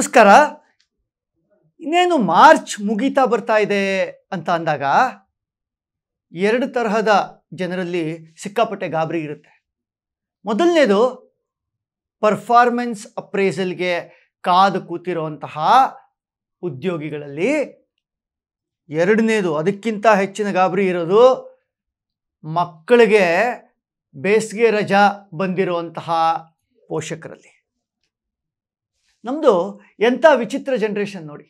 ನಮಸ್ಕಾರ ಇನ್ನೇನು ಮಾರ್ಚ್ ಮುಗೀತಾ ಬರ್ತಾ ಇದೆ ಅಂತ ಅಂದಾಗ ಎರಡು ತರಹದ ಜನರಲ್ಲಿ ಸಿಕ್ಕಾಪಟ್ಟೆ ಗಾಬರಿ ಇರುತ್ತೆ ಮೊದಲನೇದು ಪರ್ಫಾರ್ಮೆನ್ಸ್ ಅಪ್ರೇಸಲ್ಗೆ ಕಾದು ಕೂತಿರುವಂತಹ ಉದ್ಯೋಗಿಗಳಲ್ಲಿ ಎರಡನೇದು ಅದಕ್ಕಿಂತ ಹೆಚ್ಚಿನ ಗಾಬರಿ ಇರೋದು ಮಕ್ಕಳಿಗೆ ಬೇಸಿಗೆ ರಜಾ ಬಂದಿರುವಂತಹ ಪೋಷಕರಲ್ಲಿ ನಮ್ಮದು ಎಂಥ ವಿಚಿತ್ರ ಜನ್ರೇಷನ್ ನೋಡಿ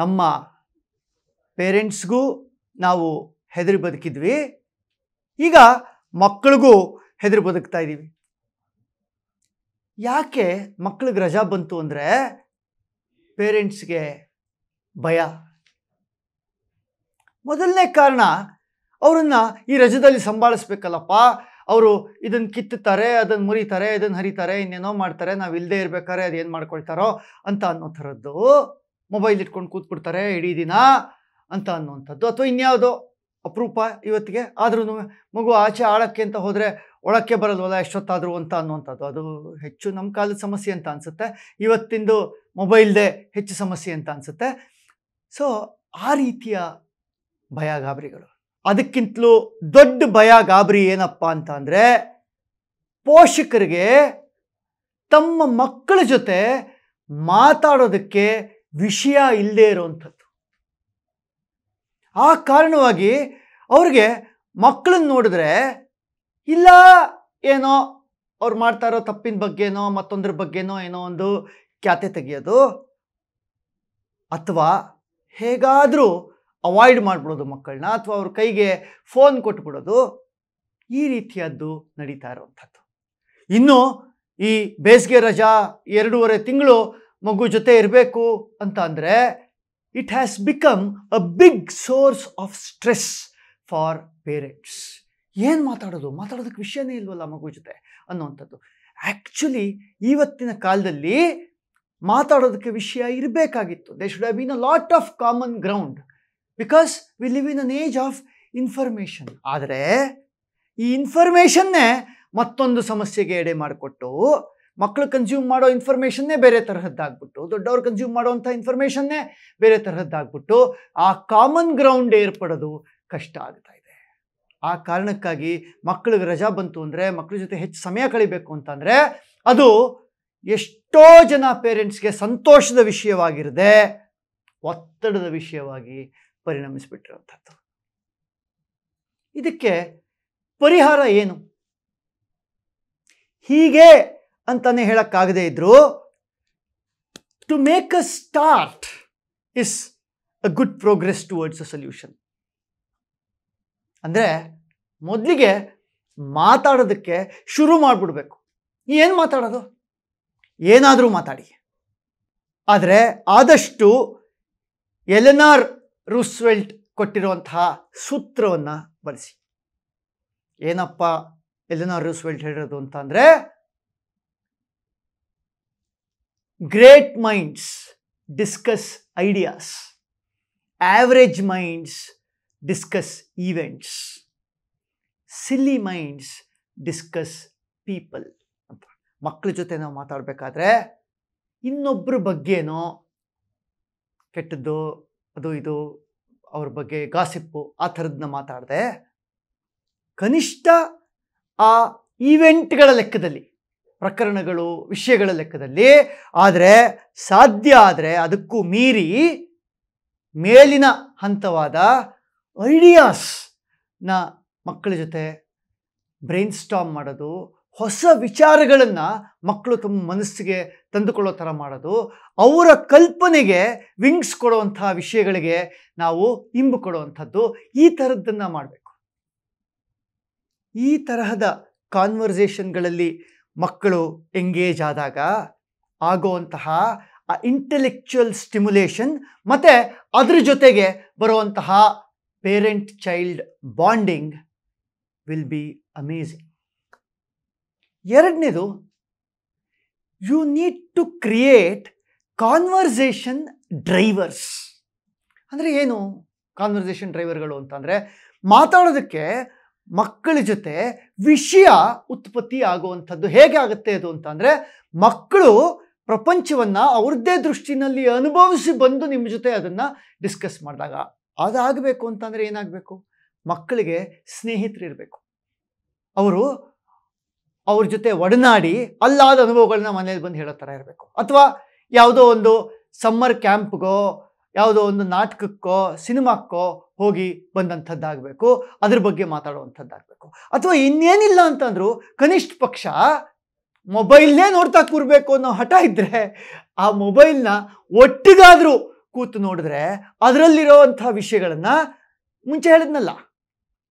ನಮ್ಮ ಪೇರೆಂಟ್ಸ್ಗೂ ನಾವು ಹೆದರಿ ಬದುಕಿದ್ವಿ ಈಗ ಮಕ್ಕಳಿಗೂ ಹೆದರಿ ಬದುಕ್ತಾ ಇದ್ದೀವಿ ಯಾಕೆ ಮಕ್ಳಿಗೆ ರಜಾ ಬಂತು ಅಂದರೆ ಪೇರೆಂಟ್ಸ್ಗೆ ಭಯ ಮೊದಲನೇ ಕಾರಣ ಅವರನ್ನು ಈ ರಜದಲ್ಲಿ ಸಂಭಾಳಿಸ್ಬೇಕಲ್ಲಪ್ಪ ಅವರು ಇದನ್ನು ಕಿತ್ತುತ್ತಾರೆ ಅದನ್ನು ಮುರಿತಾರೆ ಇದನ್ನು ಹರಿತಾರೆ ಇನ್ನೇನೋ ಮಾಡ್ತಾರೆ ನಾವು ಇಲ್ಲದೆ ಇರಬೇಕಾರೆ ಅದೇನು ಮಾಡ್ಕೊಳ್ತಾರೋ ಅಂತ ಅನ್ನೋ ಥರದ್ದು ಮೊಬೈಲ್ ಇಟ್ಕೊಂಡು ಕೂತ್ಬಿಡ್ತಾರೆ ಇಡೀ ದಿನ ಅಂತ ಅನ್ನುವಂಥದ್ದು ಅಥವಾ ಇನ್ಯಾವುದೋ ಅಪರೂಪ ಇವತ್ತಿಗೆ ಆದ್ರೂ ಮಗು ಆಚೆ ಆಳಕ್ಕೆ ಅಂತ ಹೋದರೆ ಒಳಕ್ಕೆ ಬರಲ್ವಲ್ಲ ಎಷ್ಟೊತ್ತಾದರೂ ಅಂತ ಅನ್ನುವಂಥದ್ದು ಅದು ಹೆಚ್ಚು ನಮ್ಮ ಕಾಲದ ಸಮಸ್ಯೆ ಅಂತ ಅನಿಸುತ್ತೆ ಇವತ್ತಿಂದು ಮೊಬೈಲ್ದೇ ಹೆಚ್ಚು ಸಮಸ್ಯೆ ಅಂತ ಅನಿಸುತ್ತೆ ಸೊ ಆ ರೀತಿಯ ಭಯ ಗಾಬರಿಗಳು ಅದಕ್ಕಿಂತಲೂ ದೊಡ್ಡ ಭಯ ಗಾಬರಿ ಏನಪ್ಪ ಅಂತ ಅಂದರೆ ಪೋಷಕರಿಗೆ ತಮ್ಮ ಮಕ್ಕಳ ಜೊತೆ ಮಾತಾಡೋದಕ್ಕೆ ವಿಷಯ ಇಲ್ಲದೆ ಇರೋವಂಥದ್ದು ಆ ಕಾರಣವಾಗಿ ಅವ್ರಿಗೆ ಮಕ್ಕಳನ್ನ ನೋಡಿದ್ರೆ ಇಲ್ಲ ಏನೋ ಅವ್ರು ಮಾಡ್ತಾ ಇರೋ ತಪ್ಪಿನ ಬಗ್ಗೆನೋ ಮತ್ತೊಂದ್ರ ಬಗ್ಗೆನೋ ಏನೋ ಒಂದು ಖ್ಯಾತೆ ತೆಗೆಯೋದು ಅಥವಾ ಹೇಗಾದರೂ ಅವಾಯ್ಡ್ ಮಾಡಿಬಿಡೋದು ಮಕ್ಕಳನ್ನ ಅಥವಾ ಅವ್ರ ಕೈಗೆ ಫೋನ್ ಕೊಟ್ಬಿಡೋದು ಈ ರೀತಿಯದ್ದು ನಡೀತಾ ಇರುವಂಥದ್ದು ಇನ್ನು ಈ ಬೇಸಿಗೆ ರಜಾ ಎರಡೂವರೆ ತಿಂಗಳು ಮಗು ಜೊತೆ ಇರಬೇಕು ಅಂತ ಅಂದರೆ it has become a big source of stress for parents ಏನು ಮಾತಾಡೋದು ಮಾತಾಡೋದಕ್ಕೆ ವಿಷಯನೇ ಇಲ್ವಲ್ಲ ಮಗು ಜೊತೆ ಅನ್ನೋವಂಥದ್ದು ಆ್ಯಕ್ಚುಲಿ ಇವತ್ತಿನ ಕಾಲದಲ್ಲಿ ಮಾತಾಡೋದಕ್ಕೆ ವಿಷಯ ಇರಬೇಕಾಗಿತ್ತು they should have been a lot of common ground because we live in an age of information ಆದರೆ ಈ ಇನ್ಫಾರ್ಮೇಷನ್ನೇ ಮತ್ತೊಂದು ಸಮಸ್ಯೆಗೆ ಎಡೆ ಮಾಡಿಕೊಟ್ಟು ಮಕ್ಕಳು ಕನ್ಸ್ಯೂಮ್ ಮಾಡೋ ಇನ್ಫಾರ್ಮೇಷನ್ನೇ ಬೇರೆ ತರಹದ್ದಾಗ್ಬಿಟ್ಟು ದೊಡ್ಡವ್ರು ಕನ್ಸ್ಯೂಮ್ ಮಾಡೋವಂಥ ಇನ್ಫಾರ್ಮೇಷನ್ನೇ ಬೇರೆ ತರಹದ್ದಾಗ್ಬಿಟ್ಟು ಆ ಕಾಮನ್ ಗ್ರೌಂಡ್ ಏರ್ಪಡೋದು ಕಷ್ಟ ಆಗ್ತಾ ಇದೆ ಆ ಕಾರಣಕ್ಕಾಗಿ ಮಕ್ಕಳಿಗೆ ರಜಾ ಬಂತು ಅಂದರೆ ಮಕ್ಕಳ ಜೊತೆ ಹೆಚ್ಚು ಸಮಯ ಕಳಿಬೇಕು ಅಂತಂದರೆ ಅದು ಎಷ್ಟೋ ಜನ ಪೇರೆಂಟ್ಸ್ಗೆ ಸಂತೋಷದ ವಿಷಯವಾಗಿರದೆ ಒತ್ತಡದ ವಿಷಯವಾಗಿ ಪರಿಣಮಿಸಿಬಿಟ್ಟಿರುವಂಥದ್ದು ಇದಕ್ಕೆ ಪರಿಹಾರ ಏನು ಹೀಗೆ ಅಂತಲೇ ಹೇಳೋಕ್ಕಾಗದೇ ಇದ್ದರೂ to make a start is a good progress towards a solution ಅಂದರೆ ಮೊದಲಿಗೆ ಮಾತಾಡೋದಕ್ಕೆ ಶುರು ಮಾಡಿಬಿಡ್ಬೇಕು ಏನು ಮಾತಾಡೋದು ಏನಾದರೂ ಮಾತಾಡಿ ಆದರೆ ಆದಷ್ಟು ಎಲೆನಾರ್ ರೂಸ್ವೆಲ್ಟ್ ಕೊಟ್ಟಿರುವಂತಹ ಸೂತ್ರವನ್ನು ಬಳಸಿ ಏನಪ್ಪ ಎಲ್ಲ ರೂಸ್ವೆಲ್ಟ್ ಹೇಳಿರೋದು ಅಂತ ಅಂದರೆ great minds discuss ideas average minds discuss events silly minds discuss people ಅಂತ ಮಕ್ಕಳ ಜೊತೆ ನಾವು ಮಾತಾಡಬೇಕಾದ್ರೆ ಇನ್ನೊಬ್ಬರ ಬಗ್ಗೆನೋ ಕೆಟ್ಟದ್ದು ಅದು ಇದು ಅವ್ರ ಬಗ್ಗೆ ಗಾಸಿಪ್ಪು ಆ ಥರದನ್ನ ಮಾತಾಡದೆ ಕನಿಷ್ಠ ಆ ಈವೆಂಟ್ಗಳ ಲೆಕ್ಕದಲ್ಲಿ ಪ್ರಕರಣಗಳು ವಿಷಯಗಳ ಲೆಕ್ಕದಲ್ಲಿ ಆದರೆ ಸಾಧ್ಯ ಆದರೆ ಅದಕ್ಕೂ ಮೀರಿ ಮೇಲಿನ ಹಂತವಾದ ಐಡಿಯಾಸ್ನ ಮಕ್ಕಳ ಜೊತೆ ಬ್ರೈನ್ ಸ್ಟಾಮ್ ಮಾಡೋದು ಹೊಸ ವಿಚಾರಗಳನ್ನು ಮಕ್ಕಳು ತಮ್ಮ ಮನಸ್ಸಿಗೆ ತಂದುಕೊಳ್ಳೋ ಥರ ಮಾಡೋದು ಅವರ ಕಲ್ಪನೆಗೆ ವಿಂಗ್ಸ್ ಕೊಡುವಂಥ ವಿಷಯಗಳಿಗೆ ನಾವು ಇಂಬು ಕೊಡುವಂಥದ್ದು ಈ ಥರದ್ದನ್ನು ಮಾಡಬೇಕು ಈ ತರಹದ ಕಾನ್ವರ್ಸೇಷನ್ಗಳಲ್ಲಿ ಮಕ್ಕಳು ಎಂಗೇಜ್ ಆದಾಗ ಆಗುವಂತಹ ಆ ಇಂಟೆಲೆಕ್ಚುಯಲ್ ಸ್ಟಿಮ್ಯುಲೇಷನ್ ಮತ್ತು ಅದರ ಜೊತೆಗೆ ಬರುವಂತಹ parent child bonding will be amazing ಎರಡನೇದು you need to create conversation drivers ಅಂದರೆ ಏನು ಕಾನ್ವರ್ಸೇಷನ್ ಡ್ರೈವರ್ಗಳು ಅಂತಂದರೆ ಮಾತಾಡೋದಕ್ಕೆ ಮಕ್ಕಳ ಜೊತೆ ವಿಷಯ ಉತ್ಪತ್ತಿ ಆಗುವಂಥದ್ದು ಹೇಗೆ ಆಗುತ್ತೆ ಅದು ಅಂತಂದರೆ ಮಕ್ಕಳು ಪ್ರಪಂಚವನ್ನು ಅವ್ರದ್ದೇ ದೃಷ್ಟಿನಲ್ಲಿ ಅನುಭವಿಸಿ ಬಂದು ನಿಮ್ಮ ಜೊತೆ ಅದನ್ನು ಡಿಸ್ಕಸ್ ಮಾಡಿದಾಗ ಅದಾಗಬೇಕು ಅಂತಂದರೆ ಏನಾಗಬೇಕು ಮಕ್ಕಳಿಗೆ ಸ್ನೇಹಿತರಿರಬೇಕು ಅವರು ಅವ್ರ ಜೊತೆ ಒಡನಾಡಿ ಅಲ್ಲಾದ ಅನುಭವಗಳನ್ನ ಮನೇಲಿ ಬಂದು ಹೇಳೋ ಥರ ಇರಬೇಕು ಅಥವಾ ಯಾವುದೋ ಒಂದು ಸಮ್ಮರ್ ಕ್ಯಾಂಪ್ಗೋ ಯಾವುದೋ ಒಂದು ನಾಟಕಕ್ಕೋ ಸಿನಿಮಾಕ್ಕೋ ಹೋಗಿ ಬಂದಂಥದ್ದಾಗಬೇಕು ಅದ್ರ ಬಗ್ಗೆ ಮಾತಾಡುವಂಥದ್ದಾಗಬೇಕು ಅಥವಾ ಇನ್ನೇನಿಲ್ಲ ಅಂತಂದರೂ ಕನಿಷ್ಠ ಪಕ್ಷ ಮೊಬೈಲ್ನೇ ನೋಡ್ತಾ ಕೂರ್ಬೇಕು ಅನ್ನೋ ಹಠ ಇದ್ದರೆ ಆ ಮೊಬೈಲ್ನ ಒಟ್ಟಿಗಾದರೂ ಕೂತು ನೋಡಿದ್ರೆ ಅದರಲ್ಲಿರೋವಂಥ ವಿಷಯಗಳನ್ನು ಮುಂಚೆ ಹೇಳಿದ್ನಲ್ಲ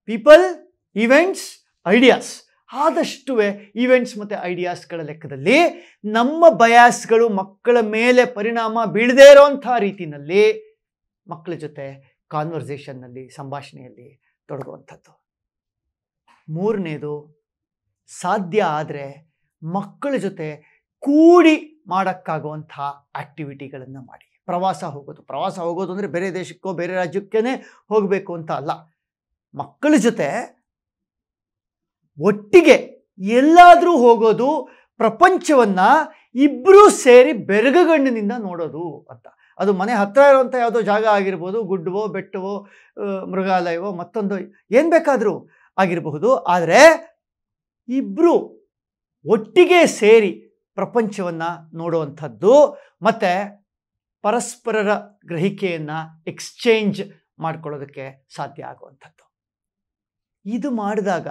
ಪೀಪಲ್ ಇವೆಂಟ್ಸ್ ಐಡಿಯಾಸ್ ಆದಷ್ಟುವೇ ಈವೆಂಟ್ಸ್ ಮತ್ತು ಐಡಿಯಾಸ್ಗಳ ಲೆಕ್ಕದಲ್ಲಿ ನಮ್ಮ ಬಯಾಸ್ಗಳು ಮಕ್ಕಳ ಮೇಲೆ ಪರಿಣಾಮ ಬೀಳದೇ ಇರೋಂಥ ರೀತಿಯಲ್ಲಿ ಮಕ್ಕಳ ಜೊತೆ ಕಾನ್ವರ್ಸೇಷನ್ನಲ್ಲಿ ಸಂಭಾಷಣೆಯಲ್ಲಿ ತೊಡಗುವಂಥದ್ದು ಮೂರನೇದು ಸಾಧ್ಯ ಆದರೆ ಮಕ್ಕಳ ಜೊತೆ ಕೂಡಿ ಮಾಡೋಕ್ಕಾಗುವಂಥ ಆ್ಯಕ್ಟಿವಿಟಿಗಳನ್ನು ಮಾಡಿ ಪ್ರವಾಸ ಹೋಗೋದು ಪ್ರವಾಸ ಹೋಗೋದು ಅಂದರೆ ಬೇರೆ ದೇಶಕ್ಕೋ ಬೇರೆ ರಾಜ್ಯಕ್ಕೇ ಹೋಗಬೇಕು ಅಂತ ಅಲ್ಲ ಮಕ್ಕಳ ಜೊತೆ ಒಟ್ಟಿಗೆ ಎಲ್ಲಾದರೂ ಹೋಗೋದು ಪ್ರಪಂಚವನ್ನು ಇಬ್ಬರೂ ಸೇರಿ ಬೆರಗಗಣ್ಣಿನಿಂದ ನೋಡೋದು ಅಂತ ಅದು ಮನೆ ಹತ್ತಿರ ಇರುವಂಥ ಯಾವುದೋ ಜಾಗ ಆಗಿರ್ಬೋದು ಗುಡ್ಡವೋ ಬೆಟ್ಟವೋ ಮೃಗಾಲಯವೋ ಮತ್ತೊಂದು ಏನು ಬೇಕಾದರೂ ಆಗಿರಬಹುದು ಆದರೆ ಇಬ್ಬರು ಒಟ್ಟಿಗೆ ಸೇರಿ ಪ್ರಪಂಚವನ್ನು ನೋಡುವಂಥದ್ದು ಮತ್ತು ಪರಸ್ಪರರ ಗ್ರಹಿಕೆಯನ್ನು ಎಕ್ಸ್ಚೇಂಜ್ ಮಾಡ್ಕೊಳ್ಳೋದಕ್ಕೆ ಸಾಧ್ಯ ಆಗುವಂಥದ್ದು ಇದು ಮಾಡಿದಾಗ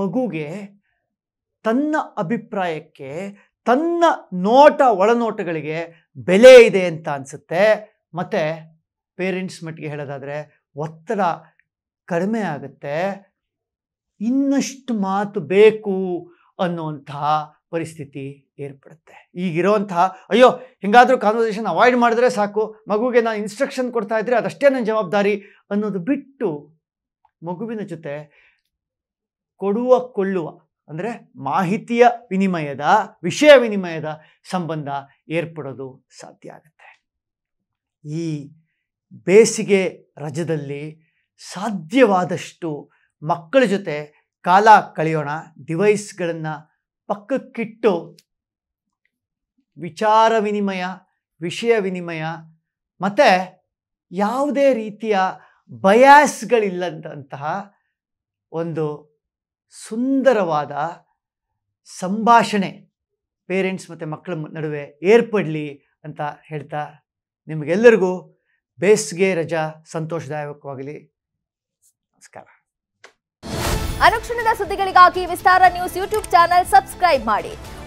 ಮಗುಗೆ ತನ್ನ ಅಭಿಪ್ರಾಯಕ್ಕೆ ತನ್ನ ನೋಟ ಒಳನೋಟಗಳಿಗೆ ಬೆಲೆ ಇದೆ ಅಂತ ಅನಿಸುತ್ತೆ ಮತ್ತು ಪೇರೆಂಟ್ಸ್ ಮಟ್ಟಿಗೆ ಹೇಳೋದಾದರೆ ಒತ್ತಡ ಕಡಿಮೆ ಆಗುತ್ತೆ ಇನ್ನಷ್ಟು ಮಾತು ಬೇಕು ಅನ್ನುವಂಥ ಪರಿಸ್ಥಿತಿ ಏರ್ಪಡುತ್ತೆ ಈಗಿರೋಂಥ ಅಯ್ಯೋ ಹಿಂಗಾದರೂ ಕಾನ್ವರ್ಸೇಷನ್ ಅವಾಯ್ಡ್ ಮಾಡಿದ್ರೆ ಸಾಕು ಮಗುಗೆ ನಾನು ಇನ್ಸ್ಟ್ರಕ್ಷನ್ ಕೊಡ್ತಾ ಇದ್ದರೆ ಅದಷ್ಟೇ ನನ್ನ ಜವಾಬ್ದಾರಿ ಅನ್ನೋದು ಬಿಟ್ಟು ಮಗುವಿನ ಜೊತೆ ಕೊಡುವ ಕೊಳ್ಳುವ ಅಂದರೆ ಮಾಹಿತಿಯ ವಿನಿಮಯದ ವಿಷಯ ವಿನಿಮಯದ ಸಂಬಂಧ ಏರ್ಪಡೋದು ಸಾಧ್ಯ ಆಗುತ್ತೆ ಈ ಬೇಸಿಗೆ ರಜದಲ್ಲಿ ಸಾಧ್ಯವಾದಷ್ಟು ಮಕ್ಕಳ ಜೊತೆ ಕಾಲ ಕಳೆಯೋಣ ಡಿವೈಸ್ಗಳನ್ನು ಪಕ್ಕಕ್ಕಿಟ್ಟು ವಿಚಾರ ವಿನಿಮಯ ವಿಷಯ ವಿನಿಮಯ ಮತ್ತು ಯಾವುದೇ ರೀತಿಯ ಬಯಾಸ್ಗಳಿಲ್ಲದಂತಹ ಒಂದು ಸುಂದರವಾದ ಸಂಭಾಷಣೆ ಪೇರೆಂಟ್ಸ್ ಮತ್ತು ಮಕ್ಕಳ ನಡುವೆ ಏರ್ಪಡಲಿ ಅಂತ ಹೇಳ್ತಾ ನಿಮಗೆಲ್ಲರಿಗೂ ಬೇಸಿಗೆ ರಜಾ ಸಂತೋಷದಾಯಕವಾಗಲಿ ನಮಸ್ಕಾರ ಅನುಕ್ಷಣದ ಸುದ್ದಿಗಳಿಗಾಗಿ Vistara news YouTube channel subscribe ಮಾಡಿ